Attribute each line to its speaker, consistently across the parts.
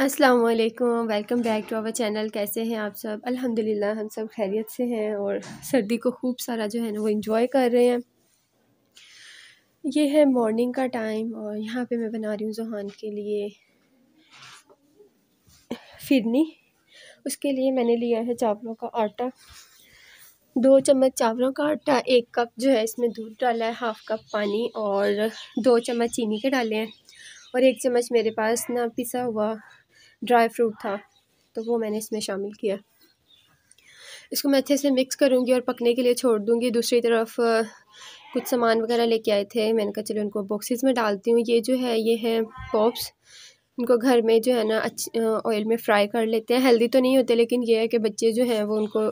Speaker 1: अस्सलाम वालेकुम welcome back to our channel कैसे हैं आप सब अल्हम्दुलिल्लाह हम सब खैरियत से हैं और सर्दी को खूब सारा जो है ना वो इन्जॉय कर रहे हैं ये है मॉर्निंग का टाइम और यहाँ पे मैं बना रही हूँ जुहान के लिए फिरनी उसके लिए मैंने लिया है चावलों का आटा दो चम्मच चावलों का आटा एक कप जो है इसमें दूध डाला है हाफ़ कप पानी और दो चम्मच चीनी के डाले हैं और एक चम्मच मेरे पास ना पिसा हुआ ड्राई फ्रूट था तो वो मैंने इसमें शामिल किया इसको मैं अच्छे से मिक्स करूँगी और पकने के लिए छोड़ दूँगी दूसरी तरफ कुछ सामान वगैरह लेके आए थे मैंने कहा चलो उनको बॉक्सेस में डालती हूँ ये जो है ये हैं पॉप्स इनको घर में जो है ना अच्छे ऑयल में फ्राई कर लेते हैं हेल्दी तो नहीं होते लेकिन ये है कि बच्चे जो हैं वो उनको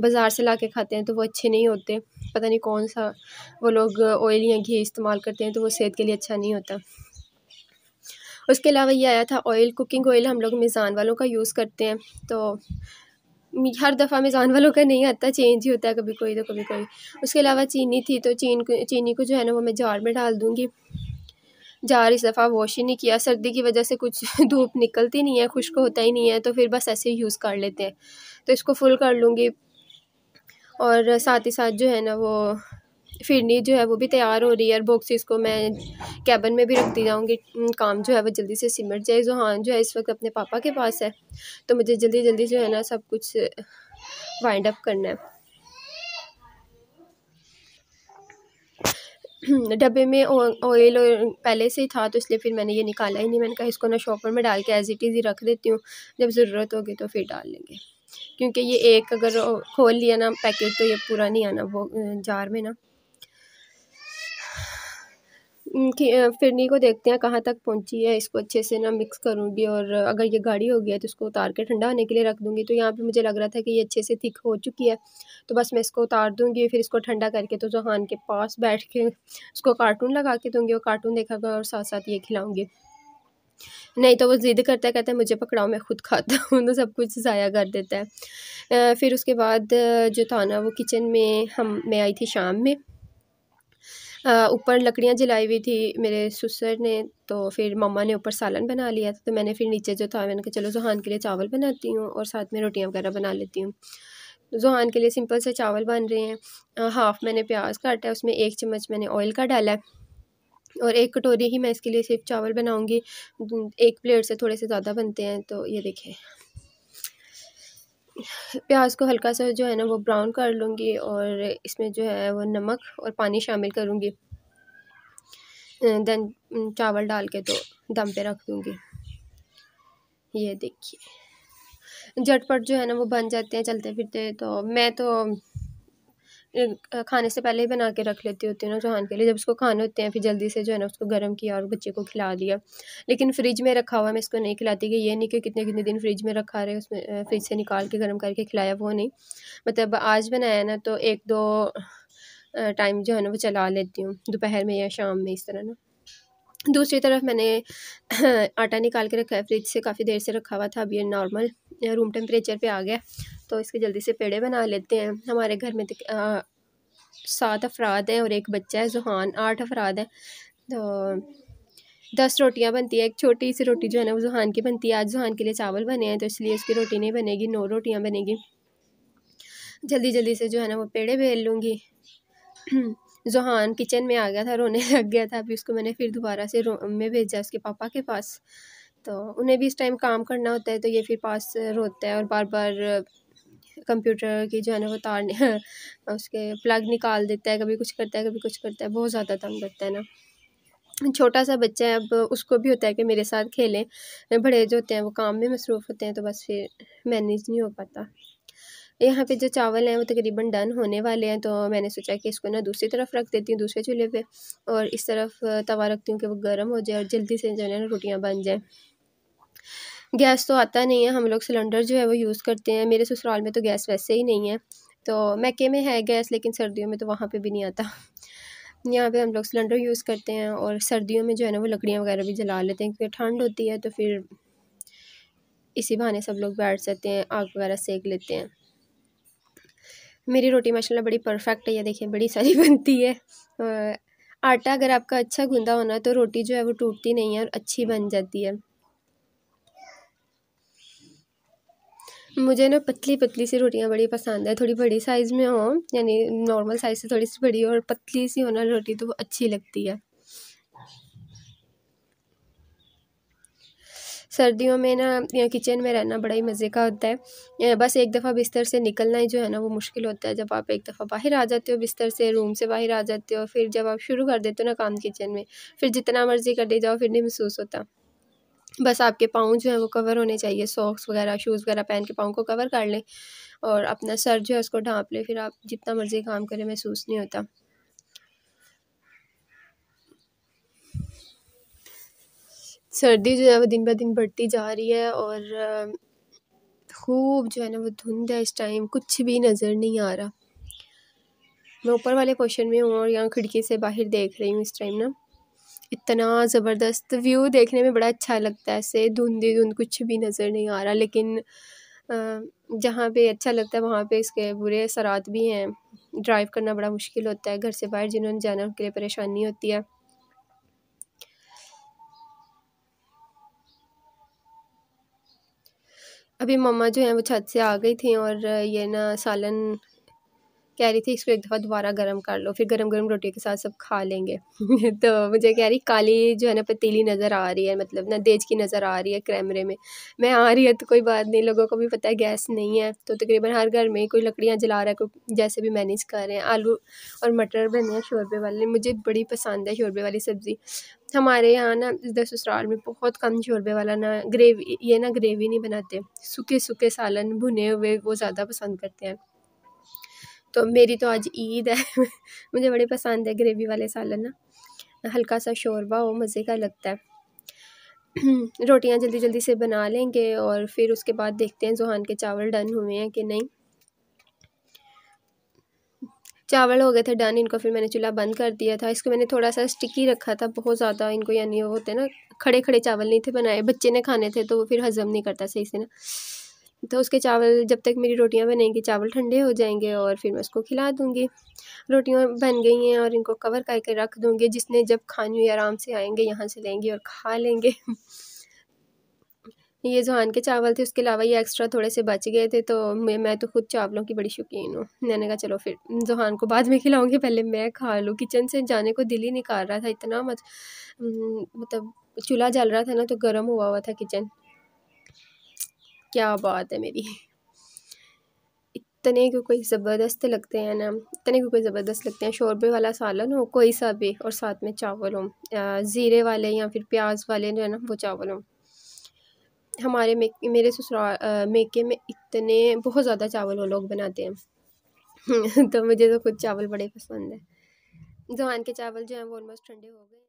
Speaker 1: बाज़ार से ला के खाते हैं तो वो अच्छे नहीं होते पता नहीं कौन सा वो लोग ऑयल या घी इस्तेमाल करते हैं तो वो सेहत के लिए अच्छा नहीं होता उसके अलावा ये आया था ऑयल कुकिंग ऑयल हम लोग मिज़ान वालों का यूज़ करते हैं तो हर दफ़ा मिज़ान वालों का नहीं आता चेंज ही होता है कभी कोई तो कभी कोई उसके अलावा चीनी थी तो चीन चीनी को जो है ना वो मैं जार में डाल दूँगी जार इस दफ़ा वॉश ही नहीं किया सर्दी की वजह से कुछ धूप निकलती नहीं है खुश्क होता ही नहीं है तो फिर बस ऐसे ही यूज़ कर लेते हैं तो इसको फुल कर लूँगी और साथ ही साथ जो है ना वो फिरनी जो है वो भी तैयार हो रही है और बॉक्सेस को मैं कैबन में भी रखती जाऊँगी काम जो है वो जल्दी से सिमट जाए जोहान जो है इस वक्त अपने पापा के पास है तो मुझे जल्दी जल्दी जो है ना सब कुछ वाइंड अप करना है डब्बे में ऑयल पहले से ही था तो इसलिए फिर मैंने ये निकाला ही नहीं मैंने कहा इसको ना शॉपर में डाल के एज इट इज़ ही रख देती हूँ जब ज़रूरत होगी तो फिर डाल लेंगे क्योंकि ये एक अगर खोल लिया ना पैकेट तो ये पूरा नहीं आना वो जार में ना फिरनी को देखते हैं कहाँ तक पहुँची है इसको अच्छे से ना मिक्स करूँगी और अगर ये गाढ़ी हो गया तो इसको उतार के ठंडा होने के लिए रख दूँगी तो यहाँ पे मुझे लग रहा था कि ये अच्छे से थिक हो चुकी है तो बस मैं इसको उतार दूँगी फिर इसको ठंडा करके तो जहान के पास बैठ के उसको कार्टून लगा के दूँगी और कार्टून देखेगा और साथ साथ ये खिलाऊँगी नहीं तो वो ज़िद करता है कहता है मुझे पकड़ाओ मैं खुद खाता हूँ तो सब कुछ ज़ाया कर देता है फिर उसके बाद जो था ना वो किचन में हम मैं आई थी शाम में ऊपर लकड़ियाँ जलाई हुई थी मेरे ससुर ने तो फिर मम्मा ने ऊपर सालन बना लिया था तो मैंने फिर नीचे जो था मैंने कहा चलो जुहान के लिए चावल बनाती हूँ और साथ में रोटियाँ वगैरह बना लेती हूँ तो जुहान के लिए सिंपल से चावल बन रहे हैं हाफ़ मैंने प्याज काटा है उसमें एक चम्मच मैंने ऑयल का डाला है और एक कटोरी ही मैं इसके लिए सिर्फ चावल बनाऊंगी एक प्लेट से थोड़े से ज़्यादा बनते हैं तो ये देखें प्याज को हल्का सा जो है ना वो ब्राउन कर लूँगी और इसमें जो है वो नमक और पानी शामिल करूँगी देन चावल डाल के तो दम पे रख दूँगी ये देखिए झटपट जो है ना वो बन जाते हैं चलते फिरते तो मैं तो खाने से पहले ही बना के रख लेती होती हूँ ना जहान के लिए जब उसको खाने होते हैं फिर जल्दी से जो है ना उसको गर्म किया और बच्चे को खिला दिया लेकिन फ्रिज में रखा हुआ मैं इसको नहीं खिलाती कि ये नहीं कि कितने कितने दिन फ्रिज में रखा रहे उसमें फ्रिज से निकाल के गर्म करके खिलाया वो नहीं मतलब आज बनाया ना तो एक दो टाइम जो है ना वो चला लेती हूँ दोपहर में या शाम में इस तरह ना दूसरी तरफ मैंने आटा निकाल के रखा है फ्रिज से काफ़ी देर से रखा हुआ था अब ये नॉर्मल रूम टेम्परेचर पे आ गया तो इसके जल्दी से पेड़े बना लेते हैं हमारे घर में सात अफराद हैं और एक बच्चा है जुहान आठ अफराद हैं तो दस रोटियां बनती है एक छोटी सी रोटी जो है ना वो जुहान की बनती है आज जुहान के लिए चावल बने हैं तो इसलिए उसकी रोटी नहीं बनेगी नौ रोटियाँ बनेगी जल्दी जल्दी से जो है ना वो पेड़े बेल लूँगी जोहान किचन में आ गया था रोने लग गया था अभी उसको मैंने फिर दोबारा से रो में भेजा उसके पापा के पास तो उन्हें भी इस टाइम काम करना होता है तो ये फिर पास रोता है और बार बार कंप्यूटर की जो है ना वो तार उसके प्लग निकाल देता है कभी कुछ करता है कभी कुछ करता है बहुत ज़्यादा तंग करता है ना छोटा सा बच्चा है अब उसको भी होता है कि मेरे साथ खेलें बड़े जो होते हैं वो काम में मसरूफ़ होते हैं तो बस फिर मैनेज नहीं हो पाता यहाँ पे जो चावल हैं वो तकरीबन डन होने वाले हैं तो मैंने सोचा कि इसको ना दूसरी तरफ रख देती हूँ दूसरे चूल्हे पे और इस तरफ तवा रखती हूँ कि वो गर्म हो जाए और जल्दी से जो है ना रोटियाँ बन जाएँ गैस तो आता नहीं है हम लोग सिलेंडर जो है वो यूज़ करते हैं मेरे ससुराल में तो गैस वैसे ही नहीं है तो मैके में है गैस लेकिन सर्दियों में तो वहाँ पर भी नहीं आता यहाँ पे हम लोग सिलेंडर यूज़ करते हैं और सर्दियों में जो है ना वो लकड़ियाँ वगैरह भी जला लेते हैं क्योंकि ठंड होती है तो फिर इसी बहाने सब लोग बैठ जाते हैं आग वगैरह सेक लेते हैं मेरी रोटी माशाल्लाह बड़ी परफेक्ट है ये देखिए बड़ी सारी बनती है आटा अगर आपका अच्छा गूंदा होना तो रोटी जो है वो टूटती नहीं है और अच्छी बन जाती है मुझे ना पतली पतली सी रोटियां बड़ी पसंद है थोड़ी बड़ी साइज़ में हो यानी नॉर्मल साइज़ से थोड़ी सी बड़ी हो और पतली सी होना रोटी तो वो अच्छी लगती है सर्दियों में ना किचन में रहना बड़ा ही मज़े का होता है बस एक दफ़ा बिस्तर से निकलना ही जो है ना वो मुश्किल होता है जब आप एक दफ़ा बाहर आ जाते हो बिस्तर से रूम से बाहर आ जाते हो फिर जब आप शुरू कर देते हो ना काम किचन में फिर जितना मर्ज़ी दे जाओ फिर नहीं महसूस होता बस आपके पाँव जो है वो कवर होने चाहिए सॉक्स वगैरह शूज़ वगैरह पहन के पाँव को कवर कर लें और अपना सर जो है उसको ढाँप लें फिर आप जितना मर्ज़ी काम करें महसूस नहीं होता सर्दी जो है वो दिन ब दिन बढ़ती जा रही है और खूब जो है ना वो धुंध है इस टाइम कुछ भी नज़र नहीं आ रहा मैं ऊपर वाले पोर्शन में हूँ और यहाँ खिड़की से बाहर देख रही हूँ इस टाइम ना इतना ज़बरदस्त व्यू देखने में बड़ा अच्छा लगता है ऐसे ही धुंध कुछ भी नज़र नहीं आ रहा लेकिन जहाँ पे अच्छा लगता है वहाँ पे इसके बुरे असरात भी हैं ड्राइव करना बड़ा मुश्किल होता है घर से बाहर जिन्होंने जाना उनके लिए परेशानी होती है अभी मम्मा जो हैं वो छत से आ गई थी और ये ना सालन कह रही थी इसको एक दफ़ा दोबारा गर्म कर लो फिर गर्म गर्म रोटी के साथ सब खा लेंगे तो मुझे कह रही काली जो है ना पतीली नज़र आ रही है मतलब ना देज की नज़र आ रही है कैमरे में मैं आ रही है तो कोई बात नहीं लोगों को भी पता है गैस नहीं है तो तकरीबन हर घर में कोई लकड़ियाँ जला रहा है कोई जैसे भी मैनेज कर रहे हैं आलू और मटर बने हैं शोरबे वाले मुझे बड़ी पसंद है शोरबे वाली सब्ज़ी हमारे यहाँ ना इधर ससुराल में बहुत कम शोरबे वाला ना ग्रेवी ये ना ग्रेवी नहीं बनाते सूखे सूखे सालन भुने हुए वो ज़्यादा पसंद करते हैं तो मेरी तो आज ईद है मुझे बड़े पसंद है ग्रेवी वाले सालन ना हल्का सा शोरबा हो मज़े का लगता है रोटियां जल्दी जल्दी से बना लेंगे और फिर उसके बाद देखते हैं जुहान के चावल डन हुए हैं कि नहीं चावल हो गए थे डन इनको फिर मैंने चूल्हा बंद कर दिया था इसको मैंने थोड़ा सा स्टिकी रखा था बहुत ज़्यादा इनको यानी वो होते ना खड़े खड़े चावल नहीं थे बनाए बच्चे ने खाने थे तो वो फिर हज़म नहीं करता सही से ना तो उसके चावल जब तक मेरी रोटियां बनेंगी चावल ठंडे हो जाएंगे और फिर मैं उसको खिला दूंगी रोटियां बन गई हैं और इनको कवर करके रख दूंगी जिसने जब खानी हुई आराम से आएंगे यहाँ से लेंगे और खा लेंगे ये जहान के चावल थे उसके अलावा ये एक्स्ट्रा थोड़े से बच गए थे तो मैं मैं तो खुद चावलों की बड़ी शौकीन हूँ मैंने कहा चलो फिर जहान को बाद में खिलाऊंगी पहले मैं खा लूँ किचन से जाने को दिल ही निकाल रहा था इतना मत मतलब चूल्हा जल रहा था ना तो गर्म हुआ हुआ था किचन क्या बात है मेरी इतने को कोई ज़बरदस्त लगते हैं ना इतने को कोई ज़बरदस्त लगते हैं शोरबे वाला सालन हो कोई सा भी और साथ में चावल हो ज़ीरे वाले या फिर प्याज वाले जो है ना वो चावल हो हमारे मे मेरे ससुराल मेके में इतने बहुत ज़्यादा चावल वो लोग बनाते हैं तो मुझे तो खुद चावल बड़े पसंद है जवान के चावल जो हैं वो ऑलमोस्ट ठंडे हो गए